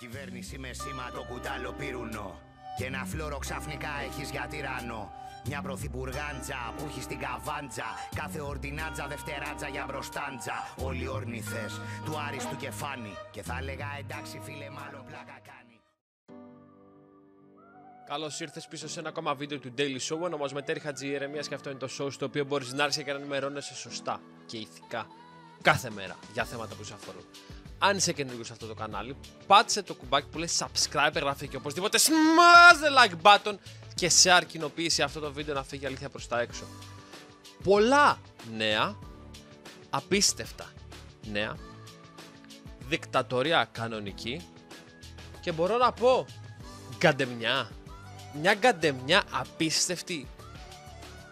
Κυβέρνηση με σήμα το κουτάλο πύρουνο Και ένα φλόρο ξαφνικά έχεις για τυράννο μια πρωθυπουργάντζα που έχει την καβάντζα. Κάθε ορτινάτζα, δευτεράτζα για μπροστάντζα. Όλοι ορνηθε του άριστου κεφάνι. Και θα έλεγα εντάξει, φίλε, μάλλον πλάκα κάνει. Καλώς ήρθες πίσω σε ένα ακόμα βίντεο του Daily Show. Ονομασμετέρη Χατζη Ιερεμίας και αυτό είναι το show στο οποίο μπορείς να έρθεις και να ενημερώνεσαι σωστά και ηθικά κάθε μέρα για θέματα που σε αφορούν αν είσαι καινούριο σε αυτό το κανάλι, πάτσε το κουμπάκι που λέει subscribe, εγγραφή και οπωσδήποτε smash the like button και σε αρκινοποίηση αυτό το βίντεο να φύγει αλήθεια προς τα έξω. Πολλά νέα, απίστευτα νέα, δικτατορία κανονική και μπορώ να πω γκαντεμιά, μια γκαντεμιά απίστευτη.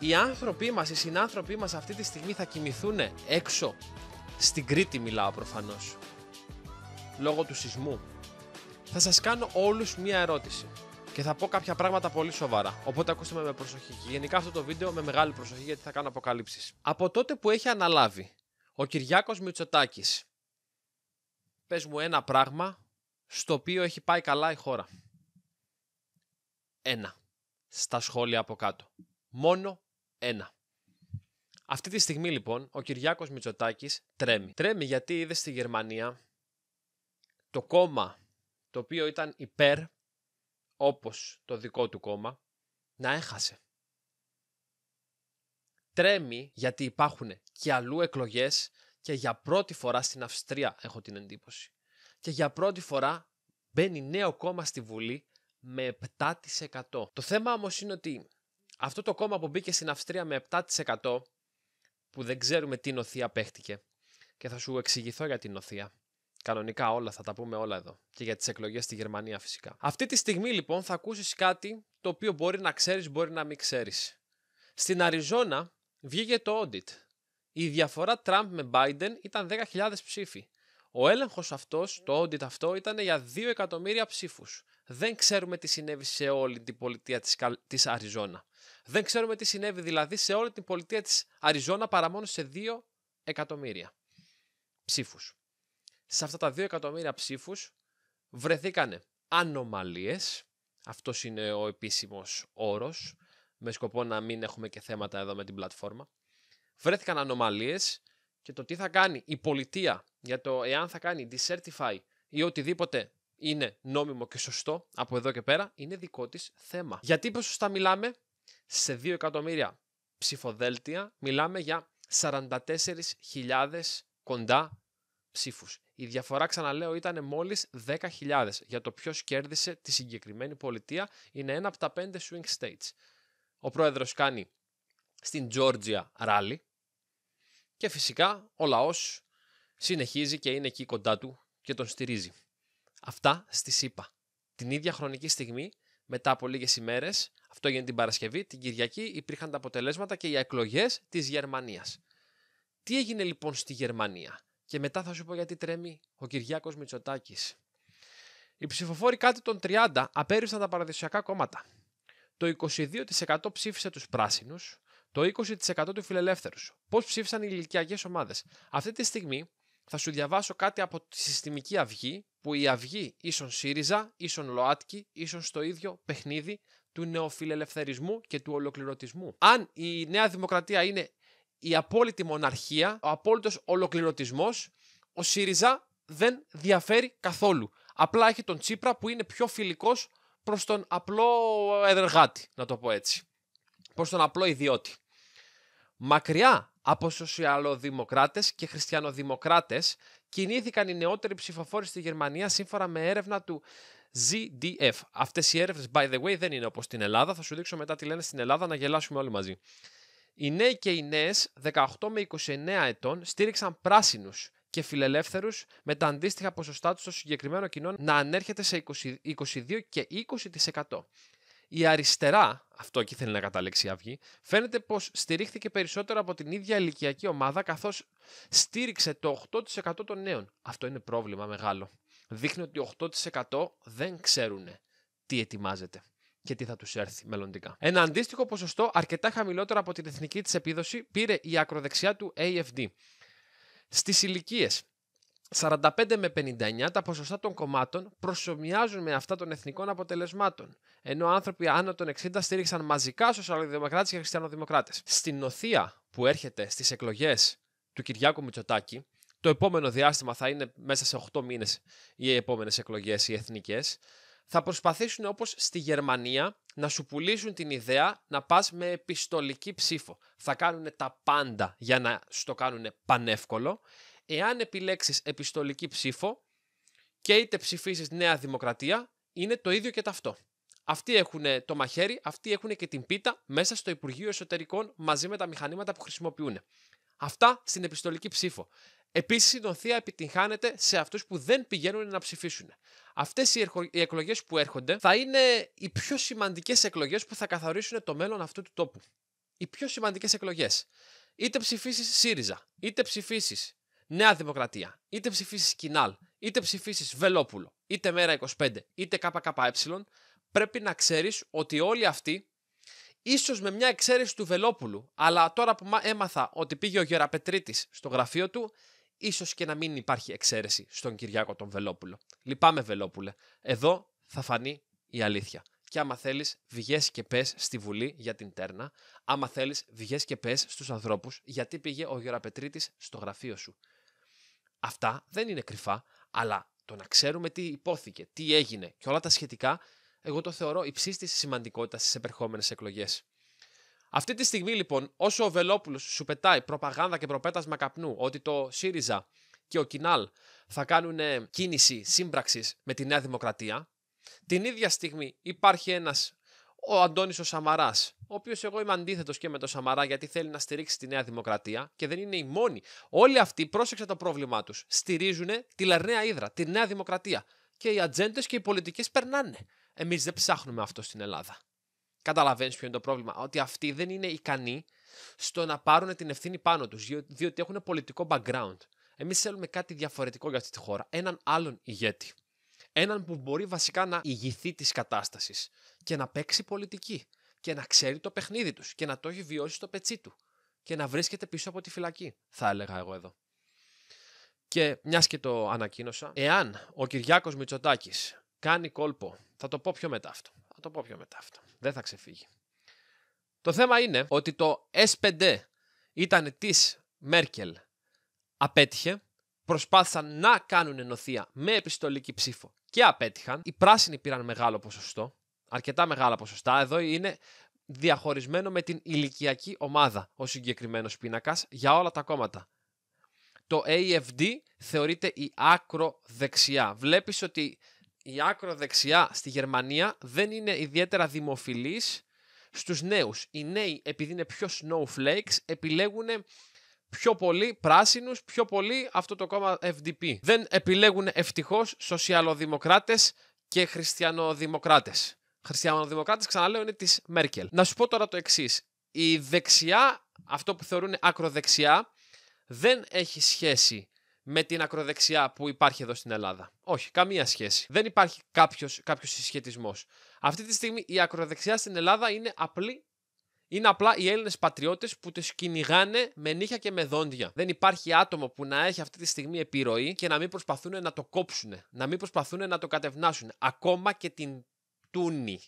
Οι άνθρωποι μας, οι συνάνθρωποι μας αυτή τη στιγμή θα κοιμηθούν έξω. Στην Κρήτη μιλάω προφανώς λόγω του σεισμού. Θα σας κάνω όλους μία ερώτηση και θα πω κάποια πράγματα πολύ σοβαρά. Οπότε ακούστε με με προσοχή. Και γενικά αυτό το βίντεο με μεγάλη προσοχή γιατί θα κάνω αποκαλύψεις. Από τότε που έχει αναλάβει ο Κυριάκος Μητσοτάκης, πες μου ένα πράγμα στο οποίο έχει πάει καλά η χώρα. Ένα. Στα σχόλια από κάτω. Μόνο ένα. Αυτή τη στιγμή λοιπόν ο Κυριάκος Μητσοτάκης τρέμει. Τρέμει γιατί είδες στη Γερμανία το κόμμα το οποίο ήταν υπέρ, όπως το δικό του κόμμα, να έχασε. Τρέμει γιατί υπάρχουν και αλλού εκλογές και για πρώτη φορά στην Αυστρία έχω την εντύπωση. Και για πρώτη φορά μπαίνει νέο κόμμα στη Βουλή με 7%. Το θέμα όμως είναι ότι αυτό το κόμμα που μπήκε στην Αυστρία με 7% που δεν ξέρουμε τι νοθεία παίχτηκε και θα σου εξηγηθώ για την νοθεία Κανονικά όλα, θα τα πούμε όλα εδώ. Και για τις εκλογές στη Γερμανία φυσικά. Αυτή τη στιγμή λοιπόν θα ακούσεις κάτι το οποίο μπορεί να ξέρεις μπορεί να μην ξέρεις. Στην Αριζόνα βγήκε το audit. Η διαφορά Τραμπ με Biden ήταν 10.000 ψήφοι. Ο έλεγχος αυτός, το audit αυτό, ήταν για 2 εκατομμύρια ψήφους. Δεν ξέρουμε τι συνέβη σε όλη την πολιτεία της, της Αριζόνα. Δεν ξέρουμε τι συνέβη δηλαδή σε όλη την πολιτεία της Αριζόνα παρά μόνο σε 2 εκατομμύρια ψήφους σε αυτά τα 2 εκατομμύρια ψήφους βρεθήκανε ανομαλίες, αυτός είναι ο επίσημος όρος, με σκοπό να μην έχουμε και θέματα εδώ με την πλατφόρμα. Βρέθηκαν ανομαλίες και το τι θα κάνει η πολιτεία για το εάν θα κάνει decertify ή οτιδήποτε είναι νόμιμο και σωστό από εδώ και πέρα, είναι δικό της θέμα. Γιατί ποσοστά μιλάμε, σε 2 εκατομμύρια ψηφοδέλτια μιλάμε για 44.000 κοντά ψήφους. Η διαφορά, ξαναλέω, ήταν μόλι 10.000 για το ποιος κέρδισε τη συγκεκριμένη πολιτεία. Είναι ένα από τα πέντε swing states. Ο πρόεδρος κάνει στην Georgia ράλι και φυσικά ο λαός συνεχίζει και είναι εκεί κοντά του και τον στηρίζει. Αυτά στη ΣΥΠΑ. Την ίδια χρονική στιγμή, μετά από λίγες ημέρες, αυτό έγινε την Παρασκευή, την Κυριακή υπήρχαν τα αποτελέσματα και οι εκλογές της Γερμανίας. Τι έγινε λοιπόν στη Γερμανία και μετά θα σου πω γιατί τρέμει ο Κυριάκος Μητσοτάκης. Οι ψηφοφόροι κάτω των 30 απέρισαν τα παραδοσιακά κόμματα. Το 22% ψήφισε τους πράσινους, το 20% του φιλελεύθερους. Πώς ψήφισαν οι ηλικιακές ομάδες. Αυτή τη στιγμή θα σου διαβάσω κάτι από τη συστημική αυγή, που η αυγή ίσον ΣΥΡΙΖΑ, ίσον ΛΟΑΤΚΙ, ίσον στο ίδιο παιχνίδι του νεοφιλελευθερισμού και του ολοκληρωτισμού. Αν η Νέα Δημοκρατία είναι η απόλυτη μοναρχία, ο απόλυτος ολοκληρωτισμός, ο ΣΥΡΙΖΑ δεν διαφέρει καθόλου. Απλά έχει τον Τσίπρα που είναι πιο φιλικός προς τον απλό εργάτη, να το πω έτσι. Προς τον απλό ιδιώτη. Μακριά από σοσιαλοδημοκράτες και χριστιανοδημοκράτες κινήθηκαν οι νεότεροι ψηφοφόροι στη Γερμανία σύμφωνα με έρευνα του ZDF. Αυτές οι έρευνες, by the way, δεν είναι όπως στην Ελλάδα. Θα σου δείξω μετά τι λένε στην Ελλάδα να γελάσουμε όλοι μαζί. Οι νέοι και οι νέες 18 με 29 ετών στήριξαν πράσινους και φιλελεύθερους με τα αντίστοιχα ποσοστά τους στο συγκεκριμένο κοινό να ανέρχεται σε 20, 22 και 20%. Η αριστερά, αυτό εκεί θέλει να καταλήξει η Αυγή, φαίνεται πως στηρίχθηκε περισσότερο από την ίδια ηλικιακή ομάδα καθώς στήριξε το 8% των νέων. Αυτό είναι πρόβλημα μεγάλο. Δείχνει ότι 8% δεν ξέρουν τι ετοιμάζεται και τι θα τους έρθει μελλοντικά. Ένα αντίστοιχο ποσοστό, αρκετά χαμηλότερο από την εθνική της επίδοση, πήρε η ακροδεξιά του AFD. Στις ηλικίες 45 με 59 τα ποσοστά των κομμάτων προσωμιάζουν με αυτά των εθνικών αποτελεσμάτων. Ενώ άνθρωποι άνω των 60 στήριξαν μαζικά σοσιαλδημοκράτες και χριστιανοδημοκράτες. Στην οθεία που έρχεται στις εκλογές του Κυριάκου Μητσοτάκη, το επόμενο διάστημα θα είναι μέσα σε 8 μήνες οι επόμενες εκλογές, οι εθνικές θα προσπαθήσουν όπως στη Γερμανία να σου πουλήσουν την ιδέα να πας με επιστολική ψήφο. Θα κάνουν τα πάντα για να σου το κάνουν πανεύκολο. Εάν επιλέξεις επιστολική ψήφο και είτε ψηφίσεις Νέα Δημοκρατία, είναι το ίδιο και ταυτό. Αυτοί έχουν το μαχαίρι, αυτοί έχουν και την πίτα μέσα στο Υπουργείο Εσωτερικών μαζί με τα μηχανήματα που χρησιμοποιούν. Αυτά στην επιστολική ψήφο. Επίσης, η νοθεία επιτυγχάνεται σε αυτούς που δεν πηγαίνουν να ψηφίσουν. Αυτές οι εκλογές που έρχονται θα είναι οι πιο σημαντικές εκλογές που θα καθορίσουν το μέλλον αυτού του τόπου. Οι πιο σημαντικές εκλογές. Είτε ψηφίσεις ΣΥΡΙΖΑ, είτε ψηφίσεις Νέα Δημοκρατία, είτε ψηφίσεις Κινάλ, είτε ψηφίσεις Βελόπουλο, είτε Μέρα 25, είτε ΚΚΕ, πρέπει να ξέρεις ότι όλοι αυτοί, ίσως με μια εξαίρεση του Βελόπουλου, αλλά τώρα που έμαθα ότι πήγε ο Γεραπετρίτης στο γραφείο του, ίσως και να μην υπάρχει εξαίρεση στον Κυριάκο τον Βελόπουλο. Λυπάμαι Βελόπουλε. Εδώ θα φανεί η αλήθεια. Και άμα θέλεις, βγες και πες στη Βουλή για την τέρνα. Άμα θέλεις, βγες και πες στους ανθρώπους γιατί πήγε ο Γεωραπετρίτη στο γραφείο σου. Αυτά δεν είναι κρυφά, αλλά το να ξέρουμε τι υπόθηκε, τι έγινε και όλα τα σχετικά, εγώ το θεωρώ της σημαντικότητας στις επερχόμενες εκλογές. Αυτή τη στιγμή λοιπόν, όσο ο Βελόπουλος σου πετάει προπαγάνδα και προπέτασμα καπνού ότι το ΣΥΡΙΖΑ και ο Κινάλ θα κάνουν κίνηση σύμπραξης με τη Νέα Δημοκρατία, την ίδια στιγμή υπάρχει ένας ο Αντώνης ο Σαμαράς, ο οποίος εγώ είμαι αντίθετος και με τον Σαμαρά γιατί θέλει να στηρίξει τη Νέα Δημοκρατία και δεν είναι η μόνη. Όλοι αυτοί, πρόσεξε το πρόβλημά τους, στηρίζουν τη Λαρνέα Ήδρα, τη Νέα Δημοκρατία. Και οι ατζέντες και οι πολιτικές περνάνε. Εμείς δεν ψάχνουμε αυτό στην Ελλάδα. Καταλαβαίνεις ποιο είναι το πρόβλημα. Ότι αυτοί δεν είναι ικανοί στο να πάρουν την ευθύνη πάνω τους, διότι έχουν πολιτικό background. Εμείς θέλουμε κάτι διαφορετικό για αυτή τη χώρα. Έναν άλλον ηγέτη. Έναν που μπορεί βασικά να ηγηθεί της κατάστασης και να παίξει πολιτική και να ξέρει το παιχνίδι τους και να το έχει βιώσει στο πετσί του και να βρίσκεται πίσω από τη φυλακή, θα έλεγα εγώ εδώ. Και μιας και το ανακοίνωσα, εάν ο Κυριάκος Μητσοτάκης κάνει κόλπο, θα το πω πιο μετά αυτό, θα το πω πιο μετά αυτό. Δεν θα ξεφύγει. Το θέμα είναι ότι το S5 ήταν της Μέρκελ απέτυχε, προσπάθησαν να κάνουν ενωθεία με επιστολική ψήφο και απέτυχαν. Οι πράσινοι πήραν μεγάλο ποσοστό, αρκετά μεγάλα ποσοστά. Εδώ είναι διαχωρισμένο με την ηλικιακή ομάδα ο συγκεκριμένος πίνακας για όλα τα κόμματα. Το AFD θεωρείται η άκρο δεξιά. Βλέπεις ότι η ακροδεξιά στη Γερμανία δεν είναι ιδιαίτερα δημοφιλής στους νέους. Οι νέοι επειδή είναι πιο snowflakes επιλέγουν πιο πολύ πράσινους, πιο πολύ αυτό το κόμμα FDP. Δεν επιλέγουν ευτυχώς σοσιαλοδημοκράτες και χριστιανοδημοκράτες. Χριστιανοδημοκράτες ξαναλέω είναι της Μέρκελ. Να σου πω τώρα το εξής. Η δεξιά, αυτό που θεωρούν ακροδεξιά, δεν έχει σχέση με την ακροδεξιά που υπάρχει εδώ στην Ελλάδα. Όχι, καμία σχέση. Δεν υπάρχει κάποιος, κάποιος συσχετισμός. Αυτή τη στιγμή η ακροδεξιά στην Ελλάδα είναι απλή είναι απλά οι Έλληνες πατριώτες που τις κυνηγάνε με νύχια και με δόντια. Δεν υπάρχει άτομο που να έχει αυτή τη στιγμή επιρροή και να μην προσπαθούν να το κόψουν, να μην προσπαθούν να το κατευνάσουν. Ακόμα και την τούνη.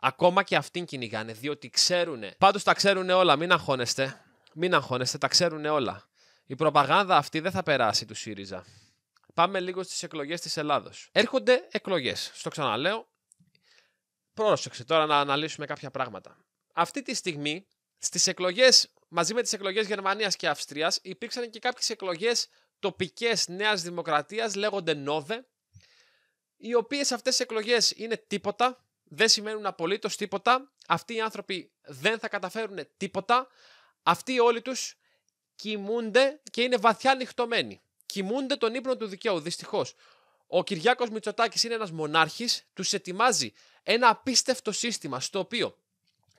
Ακόμα και αυτήν κυνηγάνε, διότι ξέρουν. Πάντως τα ξέρουν όλα, μην αγχώνεστε. Μην αγχώνεστε, τα ξέρουν όλα. Η προπαγάνδα αυτή δεν θα περάσει του ΣΥΡΙΖΑ. Πάμε λίγο στις εκλογές της Ελλάδος. Έρχονται εκλογές. Στο ξαναλέω. Πρόσεξε τώρα να αναλύσουμε κάποια πράγματα. Αυτή τη στιγμή στις εκλογές, μαζί με τις εκλογές Γερμανίας και Αυστρίας, υπήρξαν και κάποιες εκλογές τοπικές Νέας Δημοκρατίας, λέγονται Νόδε, οι οποίες αυτές οι εκλογές είναι τίποτα, δεν σημαίνουν απολύτως τίποτα. Αυτοί οι άνθρωποι δεν θα καταφέρουν τίποτα. Αυτοί όλοι τους κοιμούνται και είναι βαθιά νυχτωμένοι. Κοιμούνται τον ύπνο του δικαίου, δυστυχώς. Ο Κυριάκος Μητσοτάκης είναι ένας μονάρχης, τους ετοιμάζει ένα απίστευτο σύστημα στο οποίο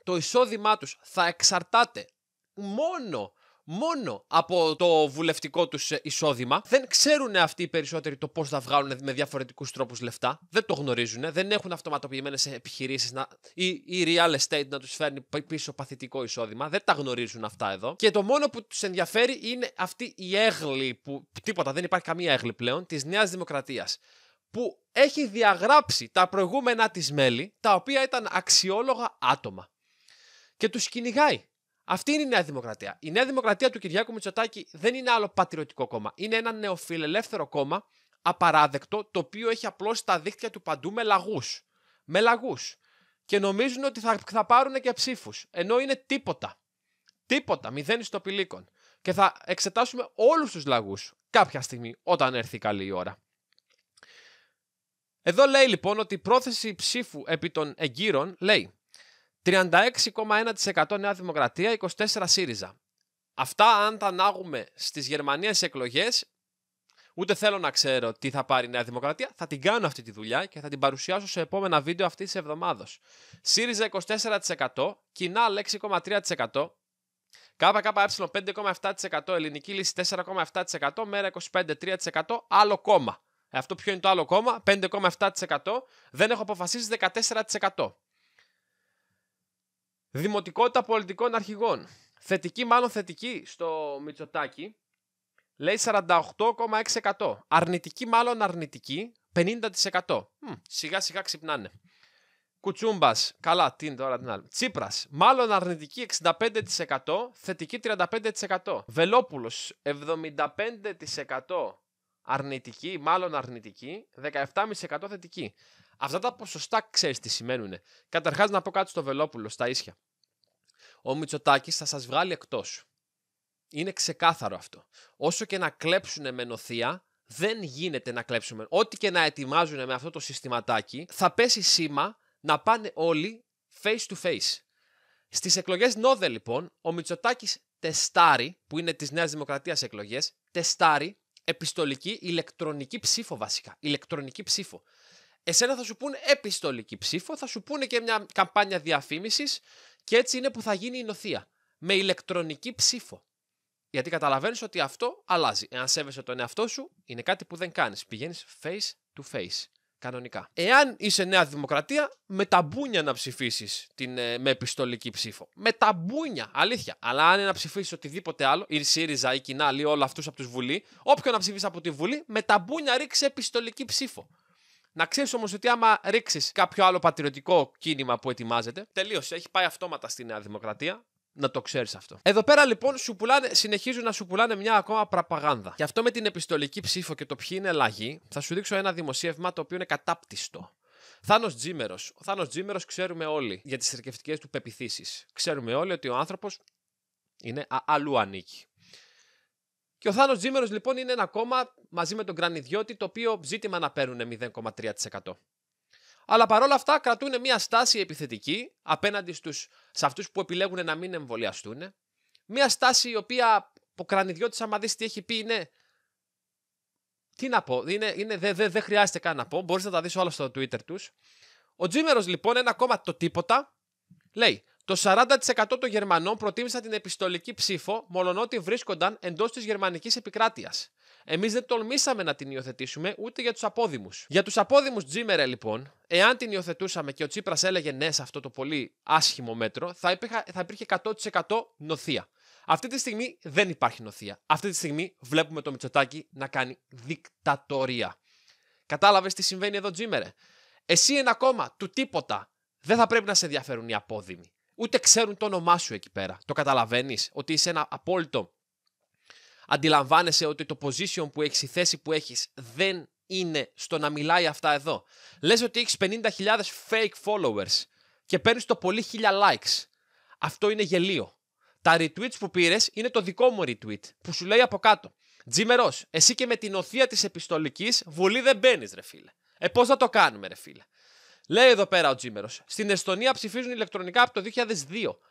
το εισόδημά τους θα εξαρτάται μόνο μόνο από το βουλευτικό τους ε, εισόδημα. Δεν ξέρουν αυτοί οι περισσότεροι το πώς θα βγάλουν με διαφορετικούς τρόπους λεφτά. Δεν το γνωρίζουν. Δεν έχουν αυτοματοποιημένε επιχειρήσεις να... ή, ή real estate να τους φέρνει πίσω παθητικό εισόδημα. Δεν τα γνωρίζουν αυτά εδώ. Και το μόνο που τους ενδιαφέρει είναι αυτή η έγλη που τίποτα, δεν υπάρχει καμία έγλη πλέον της Νέας Δημοκρατίας που έχει διαγράψει τα προηγούμενα της μέλη, τα οποία ήταν αξιόλογα άτομα. Και τους κυνηγάει. Αυτή είναι η Νέα Δημοκρατία. Η Νέα Δημοκρατία του Κυριάκου Μητσοτάκη δεν είναι άλλο πατριωτικό κόμμα. Είναι ένα νεοφιλελεύθερο κόμμα, απαράδεκτο, το οποίο έχει απλώσει τα δίχτυα του παντού με λαγούς. Με λαγούς. Και νομίζουν ότι θα, θα πάρουν και ψήφους. Ενώ είναι τίποτα. Τίποτα. Μηδέν ιστοπηλίκων. Και θα εξετάσουμε όλους τους λαγούς κάποια στιγμή, όταν έρθει η καλή ώρα. Εδώ λέει λοιπόν ότι η πρόθεση ψήφου επί των εγκύρων λέει 36,1% Νέα Δημοκρατία, 24% ΣΥΡΙΖΑ. Αυτά αν τα ανάγουμε στις Γερμανίες εκλογές, ούτε θέλω να ξέρω τι θα πάρει η Νέα Δημοκρατία, θα την κάνω αυτή τη δουλειά και θα την παρουσιάσω σε επόμενα βίντεο αυτής της εβδομάδος. ΣΥΡΙΖΑ 24%, Κοινά 6,3%, ΚΚΕ 5,7%, Ελληνική Λύση 4,7%, Μέρα 25,3%, άλλο κόμμα. Ε, αυτό ποιο είναι το άλλο κόμμα, 5,7%, δεν έχω αποφασίσει 14%. Δημοτικότητα πολιτικών αρχηγών. Θετική, μάλλον θετική στο Μητσοτάκι. Λέει 48,6%. Αρνητική, μάλλον αρνητική. 50%. σιγά σιγά ξυπνάνε. Κουτσούμπας. Καλά, τι είναι τώρα την άλλη. Τσίπρας. Μάλλον αρνητική 65%. Θετική 35%. Βελόπουλο 75% αρνητική, μάλλον αρνητική, 17,5% θετική. Αυτά τα ποσοστά ξέρεις τι σημαίνουν. Καταρχάς, να πω κάτι στο Βελόπουλο, στα ίσια. Ο Μητσοτάκης θα σας βγάλει εκτός. Είναι ξεκάθαρο αυτό. Όσο και να κλέψουν με νοθεία, δεν γίνεται να κλέψουμε. Ό,τι και να ετοιμάζουν με αυτό το συστηματάκι, θα πέσει σήμα να πάνε όλοι face to face. Στις εκλογές Νόδε, λοιπόν, ο Μητσοτάκης τεστάρει, που είναι της Νέας Δημοκρατίας εκλογές, τεστάρει επιστολική, ηλεκτρονική ψήφο βασικά. Ηλεκτρονική ψήφο. Εσένα θα σου πούνε επιστολική ψήφο, θα σου πούνε και μια καμπάνια διαφήμισης και έτσι είναι που θα γίνει η νοθεία. Με ηλεκτρονική ψήφο. Γιατί καταλαβαίνεις ότι αυτό αλλάζει. Εάν σέβεσαι τον εαυτό σου, είναι κάτι που δεν κάνεις. Πηγαίνεις face to face. Κανονικά. Εάν είσαι Νέα Δημοκρατία, με τα μπούνια να ψηφίσεις ε, με επιστολική ψήφο. Με τα μπούνια, αλήθεια. Αλλά αν είναι να ψηφίσεις οτιδήποτε άλλο, η ΣΥΡΙΖΑ, η Κοινά, ή όλου αυτούς από τους Βουλή, όποιον να ψηφίσεις από τη Βουλή, με τα μπούνια ρίξει επιστολική ψήφο. Να ξέρεις όμως ότι άμα ρίξεις κάποιο άλλο πατριωτικό κίνημα που ετοιμάζεται, τελείωσε. Έχει πάει αυτόματα στη Νέα Δημοκρατία να το ξέρεις αυτό. Εδώ πέρα λοιπόν σου πουλάνε, συνεχίζουν να σου πουλάνε μια ακόμα προπαγάνδα. Και αυτό με την επιστολική ψήφο και το ποιοι είναι λαγοί, θα σου δείξω ένα δημοσίευμα το οποίο είναι κατάπτυστο. Θάνος Τζίμερος. Ο Θάνος Τζίμερος ξέρουμε όλοι για τις θρησκευτικές του πεπιθήσεις. Ξέρουμε όλοι ότι ο άνθρωπος είναι α- αλλού ανήκει. Και ο Θάνος Τζίμερος λοιπόν είναι ένα κόμμα μαζί με τον Κρανιδιώτη το οποίο ζήτημα να παίρνουν 0,3%. Αλλά παρόλα αυτά κρατούν μια στάση επιθετική απέναντι στους, σε αυτούς που επιλέγουν να μην εμβολιαστούν. Μια στάση η οποία ο κρανιδιώτης άμα δεις τι έχει πει είναι... Τι να πω, είναι, είναι, δεν δε, δε χρειάζεται καν να πω, μπορείς να τα δεις όλα στο Twitter τους. Ο Τζίμερος λοιπόν ένα ακόμα το τίποτα λέει το 40% των Γερμανών προτίμησαν την επιστολική ψήφο, μολονότι βρίσκονταν εντός της γερμανικής επικράτειας. Εμείς δεν τολμήσαμε να την υιοθετήσουμε ούτε για τους απόδημους. Για τους απόδημους Τζίμερε, λοιπόν, εάν την υιοθετούσαμε και ο Τσίπρας έλεγε ναι σε αυτό το πολύ άσχημο μέτρο, θα, υπήρχε, θα υπήρχε 100% νοθεία. Αυτή τη στιγμή δεν υπάρχει νοθεία. Αυτή τη στιγμή βλέπουμε το Μητσοτάκι να κάνει δικτατορία. Κατάλαβες τι συμβαίνει εδώ, Τζίμερε. Εσύ ένα κόμμα του τίποτα. Δεν θα πρέπει να σε ενδιαφέρουν οι απόδημοι ούτε ξέρουν το όνομά σου εκεί πέρα. Το καταλαβαίνεις ότι είσαι ένα απόλυτο. Αντιλαμβάνεσαι ότι το position που έχεις, η θέση που έχεις, δεν είναι στο να μιλάει αυτά εδώ. Λες ότι έχεις 50.000 fake followers και παίρνεις το πολύ χίλια likes. Αυτό είναι γελίο. Τα retweets που πήρες είναι το δικό μου retweet που σου λέει από κάτω. Τζίμερος, εσύ και με την οθεία της επιστολικής βολή δεν μπαίνεις, ρε φίλε. Ε, πώς θα το κάνουμε, ρε φίλε. Λέει εδώ πέρα ο Τζίμερος. Στην Εστονία ψηφίζουν ηλεκτρονικά από το 2002.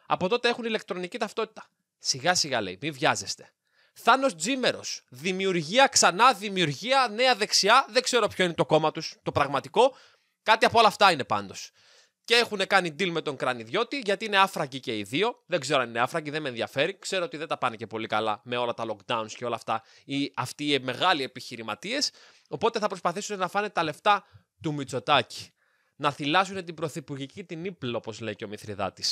Από τότε έχουν ηλεκτρονική ταυτότητα. Σιγά σιγά λέει, μην βιάζεστε. Θάνος Τζίμερος. Δημιουργία, ξανά δημιουργία, νέα δεξιά. Δεν ξέρω ποιο είναι το κόμμα τους, το πραγματικό. Κάτι από όλα αυτά είναι πάντως. Και έχουν κάνει deal με τον κρανιδιώτη, γιατί είναι άφραγκοι και οι δύο. Δεν ξέρω αν είναι άφραγκοι, δεν με ενδιαφέρει. Ξέρω ότι δεν τα πάνε και πολύ καλά με όλα τα lockdowns και όλα αυτά οι, αυτοί οι μεγάλοι επιχειρηματίες. Οπότε θα προσπαθήσουν να φάνε τα λεφτά του Μητσοτάκη να θυλάσσουν την πρωθυπουργική την ύπλο, όπως λέει και ο Μηθριδάτη.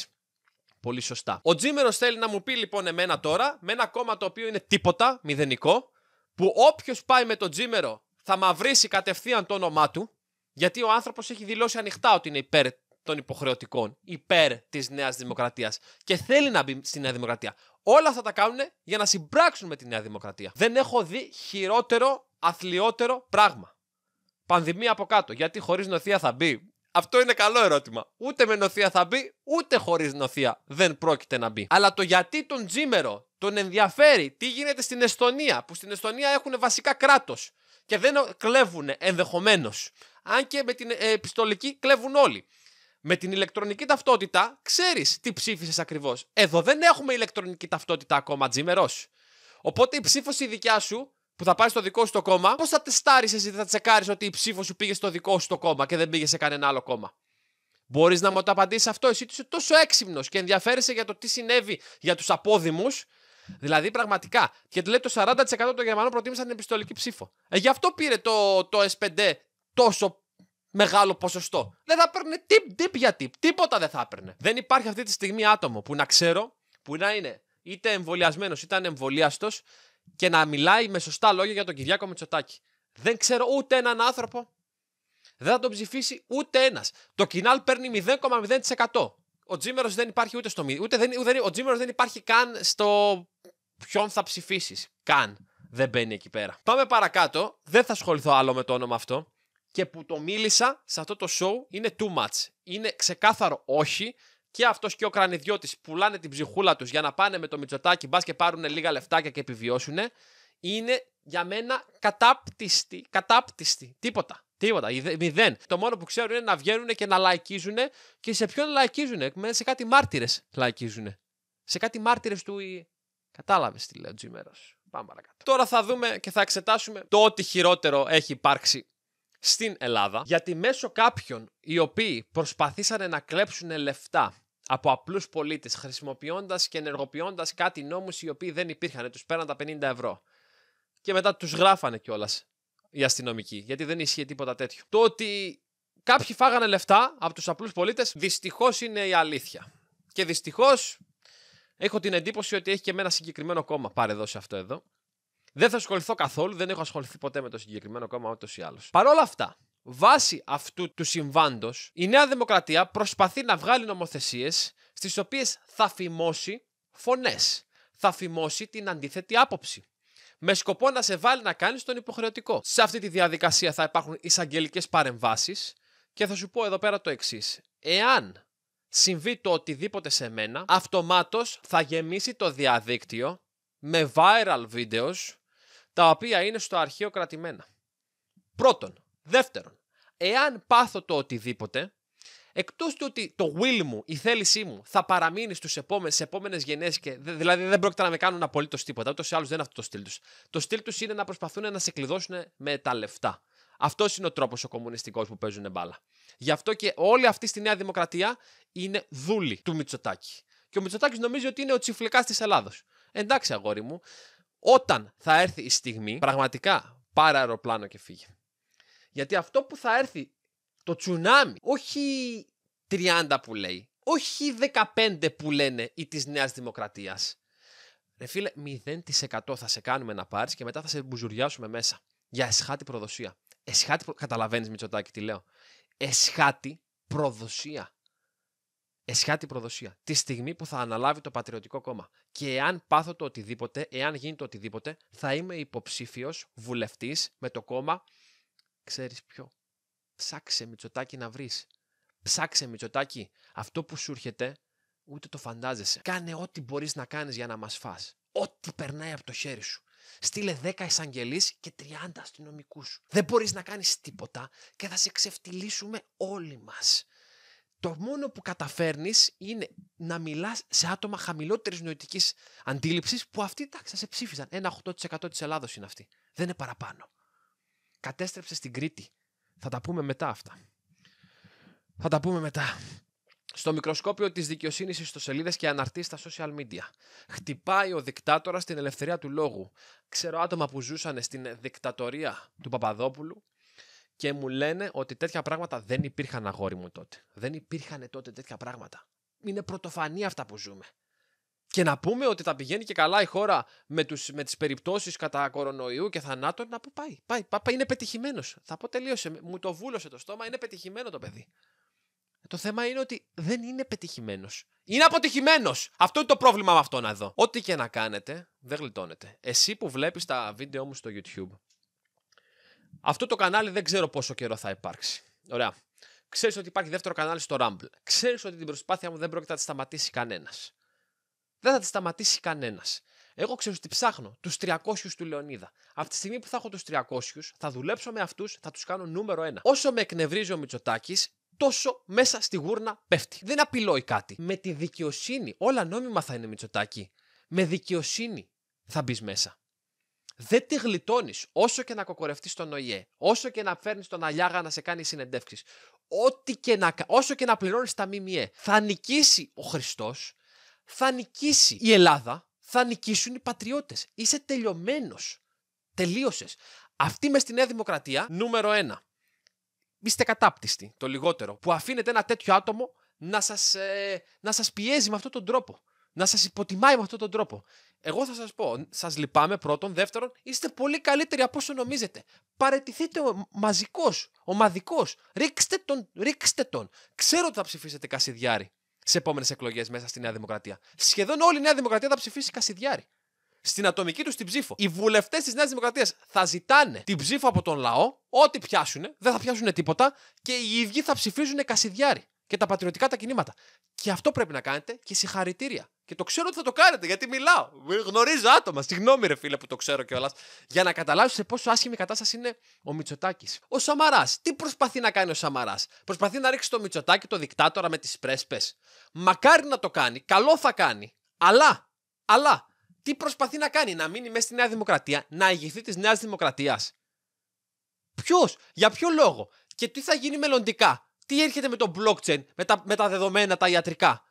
Πολύ σωστά. Ο Τζίμερος θέλει να μου πει λοιπόν εμένα τώρα, με ένα κόμμα το οποίο είναι τίποτα, μηδενικό, που όποιος πάει με τον Τζίμερο θα μαυρίσει κατευθείαν το όνομά του, γιατί ο άνθρωπος έχει δηλώσει ανοιχτά ότι είναι υπέρ των υποχρεωτικών, υπέρ της Νέας Δημοκρατίας και θέλει να μπει στη Νέα Δημοκρατία. Όλα αυτά τα κάνουν για να συμπράξουν με τη Νέα Δημοκρατία. Δεν έχω δει χειρότερο, αθλειότερο πράγμα. Πανδημία από κάτω. Γιατί χωρίς νοθεία θα μπει. Αυτό είναι καλό ερώτημα. Ούτε με νοθεία θα μπει, ούτε χωρίς νοθεία δεν πρόκειται να μπει. Αλλά το γιατί τον Τζίμερο τον ενδιαφέρει τι γίνεται στην Εστονία, που στην Εστονία έχουν βασικά κράτος και δεν κλέβουν ενδεχομένως. Αν και με την ε, επιστολική κλέβουν όλοι. Με την ηλεκτρονική ταυτότητα ξέρεις τι ψήφισες ακριβώς. Εδώ δεν έχουμε ηλεκτρονική ταυτότητα ακόμα, Τζίμερος. Οπότε η ψήφο η δικιά σου που θα πάει στο δικό σου το κόμμα, πώς θα τεστάρεις εσύ, θα τσεκάρεις ότι η ψήφος σου πήγε στο δικό σου το κόμμα και δεν πήγε σε κανένα άλλο κόμμα. Μπορείς να μου το απαντήσεις αυτό, εσύ είσαι τόσο έξυπνος και ενδιαφέρεσαι για το τι συνέβη για τους απόδημους. Δηλαδή, πραγματικά. Και λέει το 40% των Γερμανών προτίμησαν την επιστολική ψήφο. Ε, γι' αυτό πήρε το, το S5 τόσο μεγάλο ποσοστό. Δεν θα έπαιρνε τύπ, τίπ για τύπ. Τίποτα δεν θα έπαιρνε. Δεν υπάρχει αυτή τη στιγμή άτομο που να ξέρω που να είναι είτε εμβολιασμένος είτε ανεμβολίαστος και να μιλάει με σωστά λόγια για τον Κυριάκο Μητσοτάκη. Δεν ξέρω ούτε έναν άνθρωπο. Δεν θα τον ψηφίσει ούτε ένας. Το κοινάλ παίρνει 0,0%. Ο Τζίμερος δεν υπάρχει ούτε στο μη. Ούτε δεν, ο Τζίμερος δεν υπάρχει καν στο ποιον θα ψηφίσεις. Καν. Δεν μπαίνει εκεί πέρα. Πάμε παρακάτω. Δεν θα ασχοληθώ άλλο με το όνομα αυτό. Και που το μίλησα σε αυτό το show είναι too much. Είναι ξεκάθαρο όχι και αυτός και ο Κρανιδιώτης πουλάνε την ψυχούλα τους για να πάνε με το Μητσοτάκι, μπας και πάρουν λίγα λεφτάκια και επιβιώσουν, είναι για μένα κατάπτυστη. Κατάπτυστη. Τίποτα. Τίποτα. Μηδέν. Το μόνο που ξέρουν είναι να βγαίνουν και να λαϊκίζουν. Και σε ποιον λαϊκίζουν. Σε κάτι μάρτυρες λαϊκίζουν. Σε κάτι μάρτυρες του. Κατάλαβες τι λέει ο Τζιμέρο. Πάμε παρακάτω. Τώρα θα δούμε και θα εξετάσουμε το ότι χειρότερο έχει υπάρξει στην Ελλάδα. Γιατί μέσω κάποιων οι οποίοι προσπαθήσανε να κλέψουν λεφτά από απλούς πολίτες χρησιμοποιώντας και ενεργοποιώντας κάτι νόμους οι οποίοι δεν υπήρχαν, τους πέραν τα 50 ευρώ. Και μετά τους γράφανε κιόλας οι αστυνομικοί, γιατί δεν ισχύει τίποτα τέτοιο. Το ότι κάποιοι φάγανε λεφτά από τους απλούς πολίτες, δυστυχώς είναι η αλήθεια. Και δυστυχώς έχω την εντύπωση ότι έχει και με ένα συγκεκριμένο κόμμα παρεδώσει αυτό εδώ. Δεν θα ασχοληθώ καθόλου, δεν έχω ασχοληθεί ποτέ με το συγκεκριμένο κόμμα ούτως ή άλλως. Παρ' όλα αυτά, Βάσει αυτού του συμβάντος, η Νέα Δημοκρατία προσπαθεί να βγάλει νομοθεσίες στις οποίες θα φημώσει φωνές. Θα φημώσει την αντίθετη άποψη. Με σκοπό να σε βάλει να κάνεις τον υποχρεωτικό. Σε αυτή τη διαδικασία θα υπάρχουν εισαγγελικές παρεμβάσεις και θα σου πω εδώ πέρα το εξής. Εάν συμβεί το οτιδήποτε σε μένα, αυτομάτως θα γεμίσει το διαδίκτυο με viral videos τα οποία είναι στο αρχείο κρατημένα. Πρώτον, Δεύτερον, εάν πάθω το οτιδήποτε, εκτός του ότι το will μου, η θέλησή μου θα παραμείνει στους επόμενες, στις επόμενες γενιές και δηλαδή δεν πρόκειται να με κάνουν απολύτως τίποτα, ούτως ή άλλως δεν είναι αυτό το στυλ τους. Το στυλ τους είναι να προσπαθούν να σε κλειδώσουν με τα λεφτά. Αυτός είναι ο τρόπος ο κομμουνιστικός που παίζουν μπάλα. Γι' αυτό και όλη αυτή στη Νέα Δημοκρατία είναι δούλη του Μητσοτάκη. Και ο Μητσοτάκης νομίζει ότι είναι ο τσιφλικάς της Ελλάδος. Εντάξει, αγόρι μου, όταν θα έρθει η στιγμή, πραγματικά πάρε αεροπλάνο και φύγει. Γιατί αυτό που θα έρθει, το τσουνάμι, όχι 30 που λέει, όχι 15 που λένε ή της Νέας Δημοκρατίας. Ρε φίλε, 0% θα σε κάνουμε να πάρεις και μετά θα σε μπουζουριάσουμε μέσα. Για εσχάτη προδοσία. Εσχάτη, προ... καταλαβαίνεις Μητσοτάκη τι λέω. Εσχάτη προδοσία. Εσχάτη προδοσία. Τη στιγμή που θα αναλάβει το Πατριωτικό Κόμμα. Και εάν πάθω το οτιδήποτε, εάν γίνει το οτιδήποτε, θα είμαι υποψήφιος βουλευτής με το κόμμα Ξέρεις ποιο. Ψάξε Μητσοτάκη να βρεις. Ψάξε Μητσοτάκη. Αυτό που σου έρχεται ούτε το φαντάζεσαι. Κάνε ό,τι μπορείς να κάνεις για να μας φας. Ό,τι περνάει από το χέρι σου. Στείλε 10 εισαγγελείς και 30 αστυνομικούς. Δεν μπορείς να κάνεις τίποτα και θα σε ξεφτυλίσουμε όλοι μας. Το μόνο που καταφέρνεις είναι να μιλάς σε άτομα χαμηλότερης νοητικής αντίληψης που αυτοί εντάξει θα σε ψήφισαν. Ένα 8% της Ελλάδος είναι αυτή. Δεν είναι παραπάνω κατέστρεψε στην Κρήτη. Θα τα πούμε μετά αυτά. Θα τα πούμε μετά. Στο μικροσκόπιο της δικαιοσύνης ιστοσελίδες και αναρτή στα social media. Χτυπάει ο δικτάτορας την ελευθερία του λόγου. Ξέρω άτομα που ζούσαν στην δικτατορία του Παπαδόπουλου και μου λένε ότι τέτοια πράγματα δεν υπήρχαν αγόρι μου τότε. Δεν υπήρχαν τότε τέτοια πράγματα. Είναι πρωτοφανή αυτά που ζούμε. Και να πούμε ότι θα πηγαίνει και καλά η χώρα με, τους, με τις περιπτώσεις κατά κορονοϊού και θανάτων, να πω πάει, πάει, πάει, είναι πετυχημένος. Θα πω τελείωσε, μου το βούλωσε το στόμα, είναι πετυχημένο το παιδί. Ε, το θέμα είναι ότι δεν είναι πετυχημένος. Είναι αποτυχημένος! Αυτό είναι το πρόβλημα με αυτό να δω. Ό,τι και να κάνετε, δεν γλιτώνετε. Εσύ που βλέπεις τα βίντεο μου στο YouTube, αυτό το κανάλι δεν ξέρω πόσο καιρό θα υπάρξει. Ωραία. Ξέρεις ότι υπάρχει δεύτερο κανάλι στο Rumble. Ξέρεις ότι την προσπάθεια μου δεν πρόκειται να τη σταματήσει κανένας. Δεν θα τη σταματήσει κανένας. Εγώ ξέρω τι ψάχνω. Τους 300 του Λεωνίδα. Από τη στιγμή που θα έχω τους 300, θα δουλέψω με αυτούς, θα τους κάνω νούμερο ένα. Όσο με εκνευρίζει ο Μητσοτάκης, τόσο μέσα στη γούρνα πέφτει. Δεν απειλώει κάτι. Με τη δικαιοσύνη, όλα νόμιμα θα είναι Μητσοτάκη. Με δικαιοσύνη θα μπεις μέσα. Δεν τη γλιτώνεις όσο και να κοκορευτείς στον ΟΗΕ, όσο και να φέρνεις τον Αλιάγα να σε κάνει συνεντεύξεις, όσο και να πληρώνεις τα ΜΜΕ. Θα νικήσει ο Χριστός, θα νικήσει η Ελλάδα, θα νικήσουν οι πατριώτες. Είσαι τελειωμένος. Τελείωσες. Αυτή μες στη Νέα Δημοκρατία, νούμερο ένα. Είστε κατάπτυστοι, το λιγότερο, που αφήνετε ένα τέτοιο άτομο να σας, ε, να σας πιέζει με αυτόν τον τρόπο. Να σας υποτιμάει με αυτόν τον τρόπο. Εγώ θα σας πω, σας λυπάμαι πρώτον, δεύτερον, είστε πολύ καλύτεροι από όσο νομίζετε. Παρετηθείτε μαζικός, ομαδικός. ρίξτε τον, ρίξτε τον. Ξέρω ότι θα ψηφίσετε Κασιδιάρη σε επόμενες εκλογές μέσα στη Νέα Δημοκρατία. Σχεδόν όλη η Νέα Δημοκρατία θα ψηφίσει Κασιδιάρη. Στην ατομική τους την ψήφο. Οι βουλευτές της Νέας Δημοκρατίας θα ζητάνε την ψήφο από τον λαό, ό,τι πιάσουν, δεν θα πιάσουν τίποτα και οι ίδιοι θα ψηφίζουν Κασιδιάρη και τα πατριωτικά τα κινήματα. Και αυτό πρέπει να κάνετε και συγχαρητήρια. Και το ξέρω ότι θα το κάνετε, γιατί μιλάω. Γνωρίζω άτομα. Συγγνώμη, ρε φίλε που το ξέρω κιόλας. Για να καταλάβετε σε πόσο άσχημη κατάσταση είναι ο Μητσοτάκης. Ο Σαμαράς. Τι προσπαθεί να κάνει ο Σαμαράς. Προσπαθεί να ρίξει το Μητσοτάκη, το δικτάτορα με τις πρέσπες. Μακάρι να το κάνει. Καλό θα κάνει. Αλλά, αλλά, τι προσπαθεί να κάνει. Να μείνει μέσα στη Νέα Δημοκρατία. Να ηγηθεί της Νέας Δημοκρατίας. Ποιος, για ποιο λόγο και τι θα γίνει μελλοντικά. Τι έρχεται με το blockchain, με τα, με τα δεδομένα, τα ιατρικά.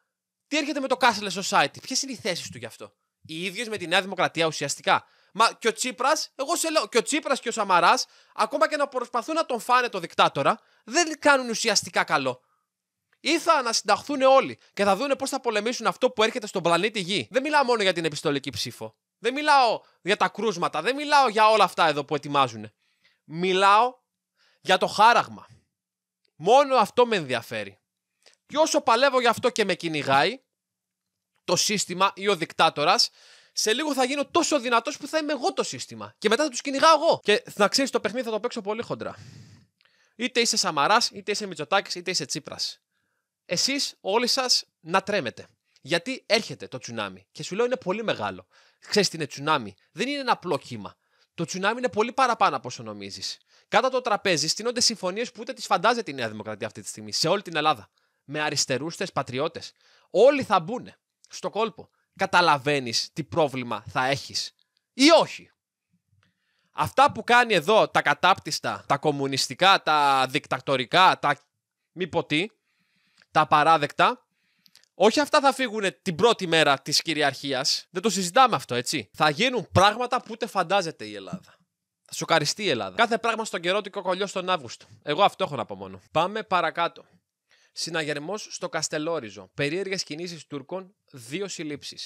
Τι έρχεται με το cashless society. Ποιες είναι οι θέσεις του γι' αυτό. Οι ίδιες με τη Νέα Δημοκρατία ουσιαστικά. Μα και ο Τσίπρας, εγώ σε λέω, και ο Τσίπρας και ο Σαμαράς, ακόμα και να προσπαθούν να τον φάνε το δικτάτορα, δεν κάνουν ουσιαστικά καλό. Ή θα ανασυνταχθούν όλοι και θα δουν πώς θα πολεμήσουν αυτό που έρχεται στον πλανήτη Γη. Δεν μιλάω μόνο για την επιστολική ψήφο. Δεν μιλάω για τα κρούσματα. Δεν μιλάω για όλα αυτά εδώ που ετοιμάζουν. Μιλάω για το χάραγμα. Μόνο αυτό με ενδιαφέρει. Και όσο παλεύω γι' αυτό και με κυνηγάει το σύστημα ή ο δικτάτορας. σε λίγο θα γίνω τόσο δυνατός που θα είμαι εγώ το σύστημα. Και μετά θα τους κυνηγάω εγώ. Και να ξέρεις το παιχνίδι θα το παίξω πολύ χοντρά. Είτε είσαι Σαμαράς, είτε είσαι Μητσοτάκης, είτε είσαι Τσίπρας. Εσείς όλοι σας να τρέμετε. Γιατί έρχεται το τσουνάμι. Και σου λέω είναι πολύ μεγάλο. Ξέρεις τι είναι τσουνάμι. Δεν είναι ένα απλό κύμα. Το τσουνάμι είναι πολύ παραπάνω από όσο νομίζεις. Κάτω το τραπέζι στείνονται συμφωνίες που ούτε τις φαντάζεται η Νέα Δημοκρατία αυτή τη στιγμή σε όλη την Ελλάδα. Με αριστερούστες, πατριώτες. Όλοι θα μπουν στο κόλπο. Καταλαβαίνεις τι πρόβλημα θα έχεις ή όχι. Αυτά που κάνει εδώ τα κατάπτυστα, τα κομμουνιστικά, τα δικτατορικά, τα μη ποτί, τα παράδεκτα, όχι αυτά θα φύγουν την πρώτη μέρα της κυριαρχίας. Δεν το συζητάμε αυτό, έτσι. Θα γίνουν πράγματα που ούτε φαντάζεται η Ελλάδα. Θα σοκαριστεί η Ελλάδα. Κάθε πράγμα στον καιρό του στον στον Αύγουστο. Εγώ αυτό έχω να πω μόνο. Πάμε παρακάτω. Συναγερμός στο Καστελόριζο. Περίεργες κινήσεις Τούρκων, δύο συλλήψεις.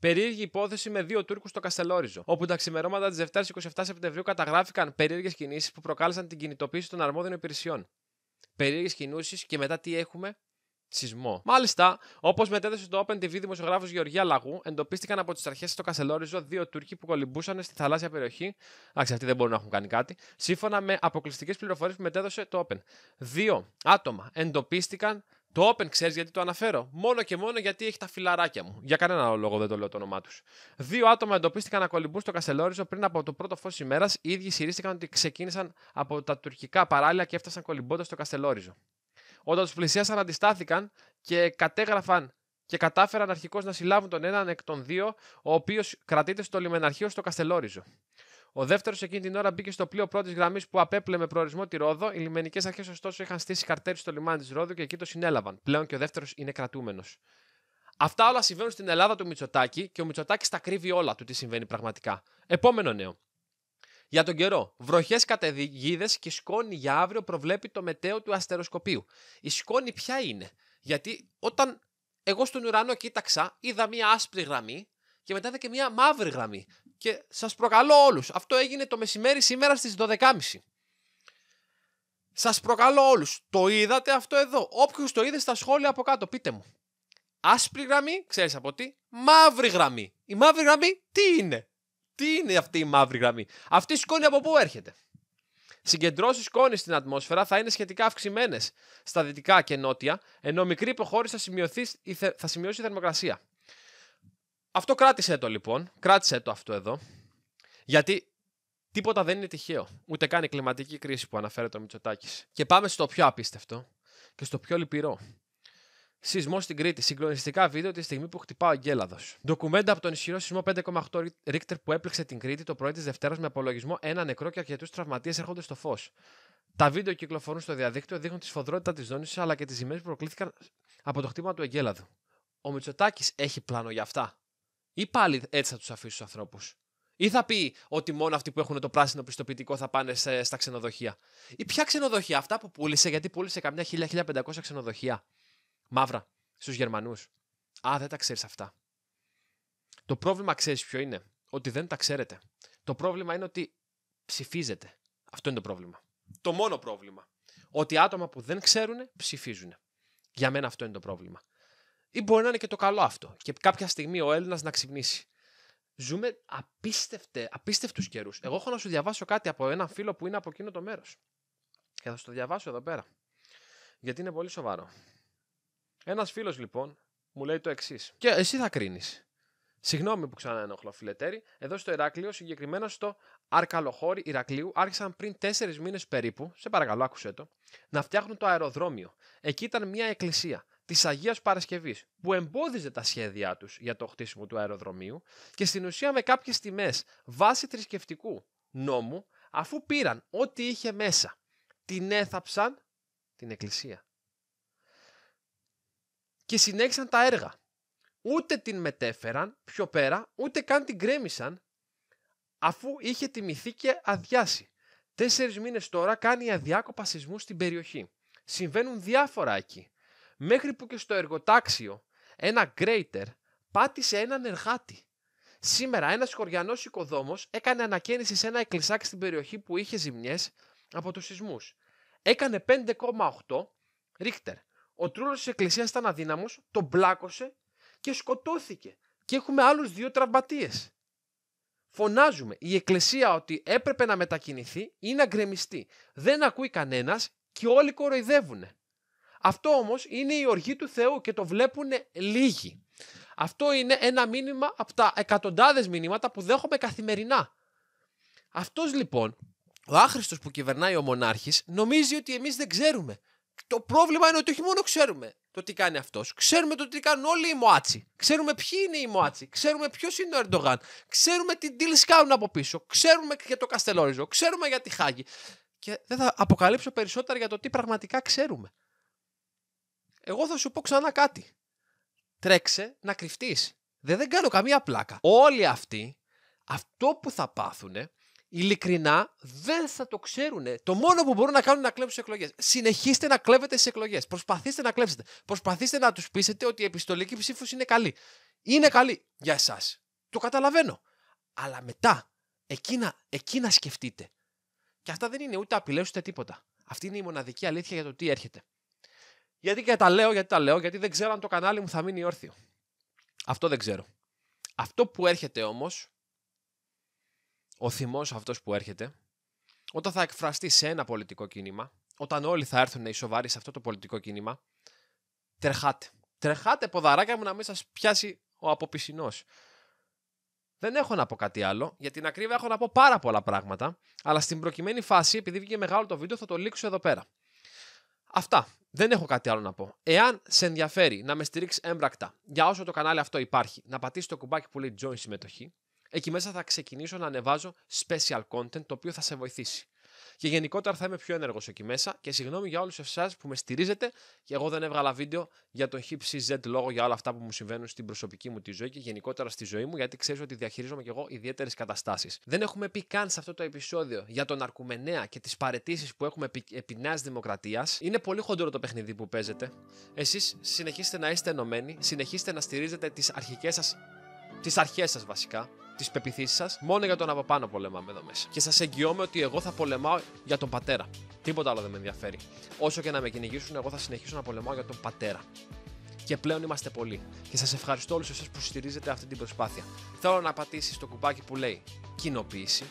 Περίεργη υπόθεση με δύο Τούρκους στο Καστελόριζο, όπου τα ξημερώματα της Δευτέρας 27 Σεπτεμβρίου καταγράφηκαν περίεργες κινήσεις που προκάλεσαν την κινητοποίηση των αρμόδιων υπηρεσιών. Περίεργες κινήσεις και μετά τι έχουμε, σεισμό. Μάλιστα, όπως μετέδωσε το Open TV δημοσιογράφος Γεωργία Λαγού, εντοπίστηκαν από τις αρχές στο Κασελόριζο δύο Τούρκοι που κολυμπούσαν στη θαλάσσια περιοχή. Άξι, αυτοί δεν μπορούν να έχουν κάνει κάτι. Σύμφωνα με αποκλειστικές πληροφορίες που μετέδωσε το Open. Δύο άτομα εντοπίστηκαν. Το Open ξέρεις γιατί το αναφέρω. Μόνο και μόνο γιατί έχει τα φιλαράκια μου. Για κανένα λόγο δεν το λέω το όνομά τους. Δύο άτομα εντοπίστηκαν να κολυμπούν στο Κασελόριζο πριν από το πρώτο φως ημέρας. Οι ίδιοι ότι ξεκίνησαν από τα τουρκικά παράλια και έφτασαν κολυμπώντας στο Κασελόριζο. Όταν τους πλησίασαν, αντιστάθηκαν και κατέγραφαν και κατάφεραν αρχικώς να συλλάβουν τον έναν εκ των δύο, ο οποίος κρατείται στο λιμεναρχείο στο Καστελόριζο. Ο δεύτερος εκείνη την ώρα μπήκε στο πλοίο πρώτης γραμμής που απέπλε με προορισμό τη Ρόδο. Οι λιμενικές αρχές, ωστόσο, είχαν στήσει καρτέρι στο λιμάνι της Ρόδου και εκεί το συνέλαβαν. Πλέον και ο δεύτερος είναι κρατούμενος. Αυτά όλα συμβαίνουν στην Ελλάδα του Μητσοτάκη και ο Μητσοτάκης τα κρύβει όλα του τι συμβαίνει πραγματικά. Επόμενο νέο. Για τον καιρό. Βροχές καταιγίδες και σκόνη για αύριο προβλέπει το μετέο του αστεροσκοπίου. Η σκόνη ποια είναι. Γιατί όταν εγώ στον ουρανό κοίταξα, είδα μία άσπρη γραμμή και μετά είδα και μία μαύρη γραμμή. Και σας προκαλώ όλους. Αυτό έγινε το μεσημέρι σήμερα στις 12.30. Σας προκαλώ όλους. Το είδατε αυτό εδώ. Όποιος το είδε στα σχόλια από κάτω, πείτε μου. Άσπρη γραμμή, ξέρεις από τι. Μαύρη γραμμή. Η μαύρη γραμμή τι είναι. Τι είναι αυτή η μαύρη γραμμή. Αυτή η σκόνη από πού έρχεται. Συγκεντρώσεις σκόνης στην ατμόσφαιρα θα είναι σχετικά αυξημένες στα δυτικά και νότια, ενώ μικρή υποχώρηση θα, θα σημειώσει η θερμοκρασία. Αυτό κράτησε το λοιπόν. Κράτησε το αυτό εδώ. Γιατί τίποτα δεν είναι τυχαίο. Ούτε καν η κλιματική κρίση που αναφέρεται ο Μητσοτάκης. Και πάμε στο πιο απίστευτο και στο πιο λυπηρό. Σεισμό στην Κρήτη. Συγκλονιστικά βίντεο τη στιγμή που χτυπά ο Αγγέλαδος. Ντοκουμέντα από τον ισχυρό σεισμό 5,8 ρίκτερ που έπληξε την Κρήτη το πρωί της Δευτέρας με απολογισμό ένα νεκρό και αρκετούς τραυματίες έρχονται στο φως. Τα βίντεο κυκλοφορούν στο διαδίκτυο, δείχνουν τη σφοδρότητα της ζώνης αλλά και τις ζημιέ που προκλήθηκαν από το χτύπημα του εγκέλαδου. Ο Μητσοτάκης έχει πλάνο για αυτά. Ή πάλι έτσι θα τους αφήσει τους ανθρώπους. Ή θα πει ότι μόνο αυτοί που έχουν το πράσινο πιστοποιητικό θα πάνε σε, στα ξενοδοχεία. Ή ποια ξενοδοχεία, αυτά που πούλησε, γιατί πούλησε καμιά 1000-1500 ξενοδοχεία. Μαύρα. Στους Γερμανούς. Α, δεν τα ξέρεις αυτά. Το πρόβλημα ξέρεις ποιο είναι. Ότι δεν τα ξέρετε. Το πρόβλημα είναι ότι ψηφίζετε. Αυτό είναι το πρόβλημα. Το μόνο πρόβλημα. Ότι άτομα που δεν ξέρουν ψηφίζουν. Για μένα αυτό είναι το πρόβλημα. Ή μπορεί να είναι και το καλό αυτό. Και κάποια στιγμή ο Έλληνας να ξυπνήσει. Ζούμε απίστευτε, απίστευτους καιρούς. Εγώ έχω να σου διαβάσω κάτι από ένα φίλο που είναι από εκείνο το μέρος. Και θα σου το διαβάσω εδώ πέρα. Γιατί είναι πολύ σοβαρό. Ένας φίλος λοιπόν μου λέει το εξής. Και εσύ θα κρίνεις. Συγγνώμη που ξανά ενοχλώ, φιλετέρη. Εδώ στο Ηράκλειο, συγκεκριμένα στο Αρκαλοχώρι Ηρακλείου, άρχισαν πριν τέσσερις μήνες περίπου, σε παρακαλώ, άκουσε το, να φτιάχνουν το αεροδρόμιο. Εκεί ήταν μια εκκλησία της Αγίας Παρασκευής, που εμπόδιζε τα σχέδιά τους για το χτίσιμο του αεροδρομίου και στην ουσία με κάποιες τιμές βάσει θρησκευτικού νόμου, αφού πήραν ό,τι είχε μέσα, την έθαψαν την εκκλησία και συνέχισαν τα έργα. Ούτε την μετέφεραν πιο πέρα, ούτε καν την κρέμισαν, αφού είχε τιμηθεί και αδειάσει. Τέσσερις μήνες τώρα κάνει αδιάκοπα σεισμού στην περιοχή. Συμβαίνουν διάφορα εκεί. Μέχρι που και στο εργοτάξιο ένα greater πάτησε έναν εργάτη. Σήμερα ένας χωριανός οικοδόμος έκανε ανακαίνιση σε ένα εκκλησάκι στην περιοχή που είχε ζημιές από τους σεισμούς. Έκανε 5,8 ρίχτερ. Ο τρούλος της Εκκλησίας ήταν αδύναμος, τον πλάκωσε και σκοτώθηκε. Και έχουμε άλλους δύο τραυματίες. Φωνάζουμε. Η Εκκλησία ότι έπρεπε να μετακινηθεί ή να γκρεμιστεί. Δεν ακούει κανένας και όλοι κοροϊδεύουν. Αυτό όμως είναι η οργή του Θεού και το βλέπουν λίγοι. Αυτό είναι ένα μήνυμα από τα εκατοντάδες μηνύματα που δέχομαι καθημερινά. Αυτός λοιπόν, ο άχρηστος που κυβερνάει ο μονάρχης, νομίζει ότι εμείς δεν ξέρουμε το πρόβλημα είναι ότι όχι μόνο ξέρουμε το τι κάνει αυτός. Ξέρουμε το τι κάνουν όλοι οι Μωάτσι. Ξέρουμε ποιοι είναι οι Μωάτσι. Ξέρουμε ποιος είναι ο Ερντογάν. Ξέρουμε τι deal από πίσω. Ξέρουμε για το Καστελόριζο. Ξέρουμε για τη Χάγη. Και δεν θα αποκαλύψω περισσότερα για το τι πραγματικά ξέρουμε. Εγώ θα σου πω ξανά κάτι. Τρέξε να κρυφτείς. Δεν, δεν κάνω καμία πλάκα. Όλοι αυτοί αυτό που θα πάθουνε, ειλικρινά δεν θα το ξέρουν. Το μόνο που μπορούν να κάνουν είναι να κλέψουν τι εκλογές. Συνεχίστε να κλέβετε στις εκλογές. Προσπαθήστε να κλέψετε. Προσπαθήστε να τους πείσετε ότι η επιστολική ψήφο είναι καλή. Είναι καλή για εσάς. Το καταλαβαίνω. Αλλά μετά, εκεί να σκεφτείτε. Και αυτά δεν είναι ούτε απειλές ούτε τίποτα. Αυτή είναι η μοναδική αλήθεια για το τι έρχεται. Γιατί και τα λέω, γιατί τα λέω, γιατί δεν ξέρω αν το κανάλι μου θα μείνει όρθιο. Αυτό δεν ξέρω. Αυτό που έρχεται όμως ο θυμός αυτός που έρχεται, όταν θα εκφραστεί σε ένα πολιτικό κίνημα, όταν όλοι θα έρθουν οι σοβαροί σε αυτό το πολιτικό κίνημα, τρεχάτε. Τρεχάτε ποδαράκια μου να μην σας πιάσει ο αποπισινός. Δεν έχω να πω κάτι άλλο. Για την ακρίβεια έχω να πω πάρα πολλά πράγματα. Αλλά στην προκειμένη φάση, επειδή βγήκε μεγάλο το βίντεο, θα το λήξω εδώ πέρα. Αυτά. Δεν έχω κάτι άλλο να πω. Εάν σε ενδιαφέρει να με στηρίξεις έμπρακτα για όσο το κανάλι αυτό υπάρχει, να πατήσεις το κουμπάκι που λέει Join συμμετοχή. Εκεί μέσα θα ξεκινήσω να ανεβάζω special content το οποίο θα σε βοηθήσει. Και γενικότερα θα είμαι πιο ένεργος εκεί μέσα. Και συγγνώμη για όλους εσάς που με στηρίζετε. Και εγώ δεν έβγαλα βίντεο για το HipCZ λόγω για όλα αυτά που μου συμβαίνουν στην προσωπική μου τη ζωή και γενικότερα στη ζωή μου, γιατί ξέρεις ότι διαχειρίζομαι και εγώ ιδιαίτερες καταστάσεις. Δεν έχουμε πει καν σε αυτό το επεισόδιο για τον Αρκουμενέα και τις παρετήσεις που έχουμε επί, επί Νέας Δημοκρατίας. Είναι πολύ χοντρό το παιχνίδι που παίζετε. Εσείς συνεχίστε να είστε ενωμένοι, συνεχίστε να στηρίζετε τις αρχικές σας. Τις αρχές σας βασικά, τις πεπιθήσεις σας, μόνο για τον από πάνω πολεμάμε εδώ μέσα. Και σας εγγυώμαι ότι εγώ θα πολεμάω για τον πατέρα. Τίποτα άλλο δεν με ενδιαφέρει. Όσο και να με κυνηγήσουν, εγώ θα συνεχίσω να πολεμάω για τον πατέρα. Και πλέον είμαστε πολλοί. Και σας ευχαριστώ όλους εσάς που στηρίζετε αυτή την προσπάθεια. Θέλω να πατήσει το κουμπάκι που λέει κοινοποίηση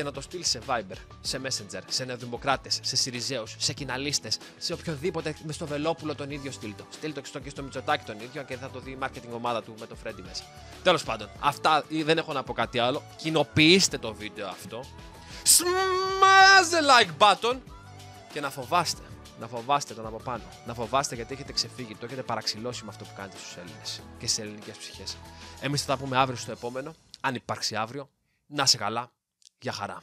και να το στείλει σε Viber, σε Messenger, σε Νεοδημοκράτες, σε Σιριζέους, σε Κοιναλίστε, σε οποιοδήποτε. Με στο Βελόπουλο τον ίδιο στείλ το. Στείλ το και στο Μητσοτάκι τον ίδιο και θα το δει η marketing ομάδα του με το Freddy μέσα. Τέλος πάντων, αυτά δεν έχω να πω κάτι άλλο. Κοινοποιήστε το βίντεο αυτό. Smash the like button και να φοβάστε. Να φοβάστε τον από πάνω. Να φοβάστε γιατί έχετε ξεφύγει, το έχετε παραξηλώσει με αυτό που κάνετε στους Έλληνες και στι ελληνικές ψυχές. Εμείς θα τα πούμε αύριο στο επόμενο, αν υπάρξει αύριο. Να σε καλά. Για χαρά.